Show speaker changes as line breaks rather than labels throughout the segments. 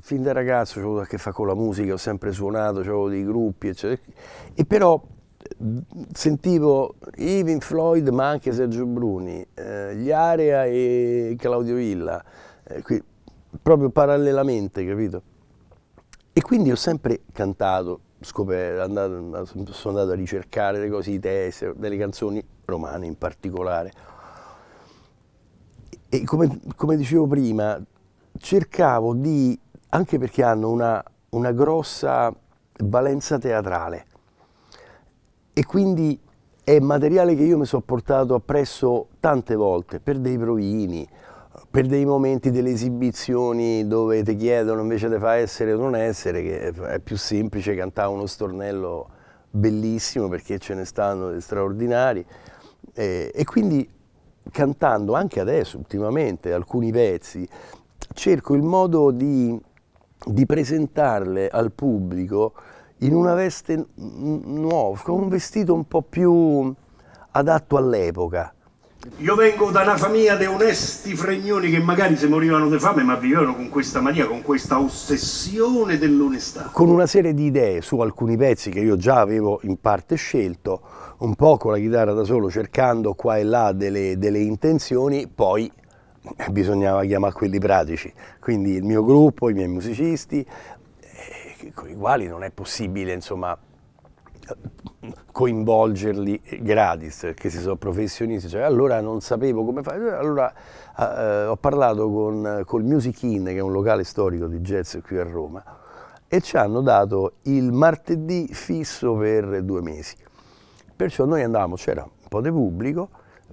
fin da ragazzo ho avuto a che fare con la musica, ho sempre suonato, ho dei gruppi, eccetera. E però sentivo Even Floyd, ma anche Sergio Bruni, eh, gli Area e Claudio Villa, eh, qui, proprio parallelamente, capito? E quindi ho sempre cantato, scoperto, andato, sono andato a ricercare le cose, i testi, delle canzoni romane in particolare. E come, come dicevo prima, cercavo di anche perché hanno una, una grossa valenza teatrale e quindi è materiale che io mi sono portato appresso tante volte per dei provini, per dei momenti delle esibizioni dove ti chiedono invece di fare essere o non essere, che è più semplice cantare uno stornello bellissimo perché ce ne stanno straordinari e, e quindi cantando anche adesso ultimamente alcuni pezzi cerco il modo di di presentarle al pubblico in una veste nuova, con un vestito un po' più adatto all'epoca. Io vengo da una famiglia di onesti fregnoni che magari se morivano di fame, ma vivevano con questa mania, con questa ossessione dell'onestà. Con una serie di idee su alcuni pezzi che io già avevo in parte scelto, un po' con la chitarra da solo, cercando qua e là delle, delle intenzioni, poi bisognava chiamare quelli pratici, quindi il mio gruppo, i miei musicisti, eh, con i quali non è possibile insomma, coinvolgerli gratis, perché si sono professionisti, cioè, allora non sapevo come fare, allora eh, eh ho parlato con col Music Inn, che è un locale storico di jazz qui a Roma, e ci hanno dato il martedì fisso per due mesi. Perciò noi andavamo, c'era un po' di pubblico,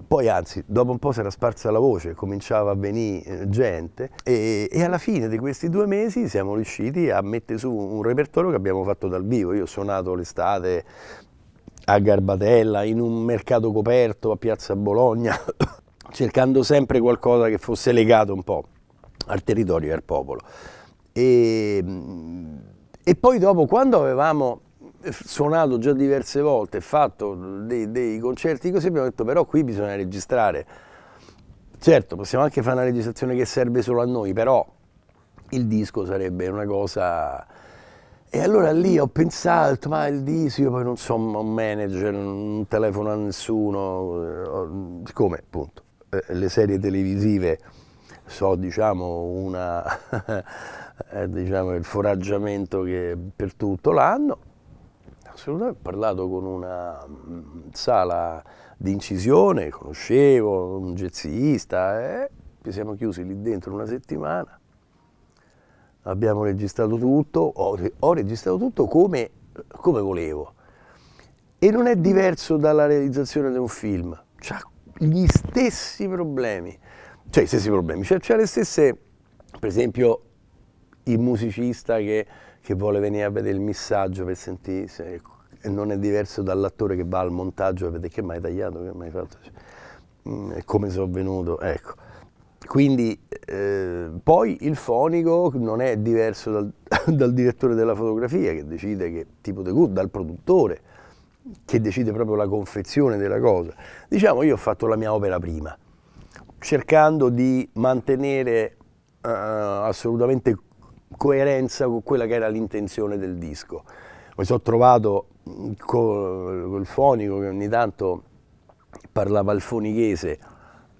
poi anzi, dopo un po' si era sparsa la voce, cominciava a venire eh, gente e, e, alla fine di questi due mesi siamo riusciti a mettere su un repertorio che abbiamo fatto dal vivo. Io ho suonato l'estate a Garbatella, in un mercato coperto a Piazza Bologna, cercando sempre qualcosa che fosse legato un po' al territorio e al popolo. E, mm, e poi dopo, quando avevamo suonato già diverse volte, fatto dei, dei concerti così, abbiamo detto però qui bisogna registrare. Certo, possiamo anche fare una registrazione che serve solo a noi, però il disco sarebbe una cosa... E allora lì ho pensato, ma il disco, io poi non sono un manager, non telefono a nessuno, eh, siccome appunto eh, le serie televisive so diciamo, una, eh, diciamo il foraggiamento che per tutto l'anno assolutamente. Ho parlato con una mm, sala di incisione, conoscevo un jazzista, eh? ci siamo chiusi lì dentro una settimana, abbiamo registrato tutto, ho, ho registrato tutto come, come, volevo. E non è diverso dalla realizzazione di un film, c'ha gli stessi problemi, cioè i stessi problemi, cioè c'ha le stesse, per esempio il musicista che, che vuole venire a vedere il missaggio per sentire se non è diverso dall'attore che va al montaggio e vede che mai tagliato, che mai fatto, cioè, mm, come sono venuto, ecco. Quindi eh, poi il fonico non è diverso dal, dal, direttore della fotografia che decide che tipo di good, dal produttore che decide proprio la confezione della cosa. Diciamo io ho fatto la mia opera prima, cercando di mantenere eh, assolutamente coerenza con quella che era l'intenzione del disco. Mi sono trovato mm, col, col fonico che ogni tanto parlava il fonichese,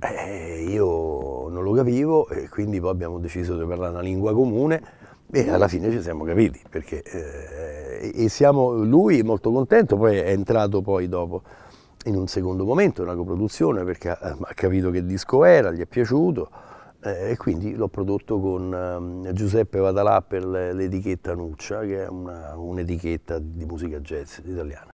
eh, io non lo capivo e quindi poi abbiamo deciso di parlare una lingua comune e alla fine ci siamo capiti perché eh, e siamo lui molto contento, poi è entrato poi dopo in un secondo momento, una coproduzione perché ha capito che disco era, gli è piaciuto eh, e quindi l'ho prodotto con eh, Giuseppe Vadalà per l'etichetta Nuccia, che è un'etichetta di musica jazz italiana.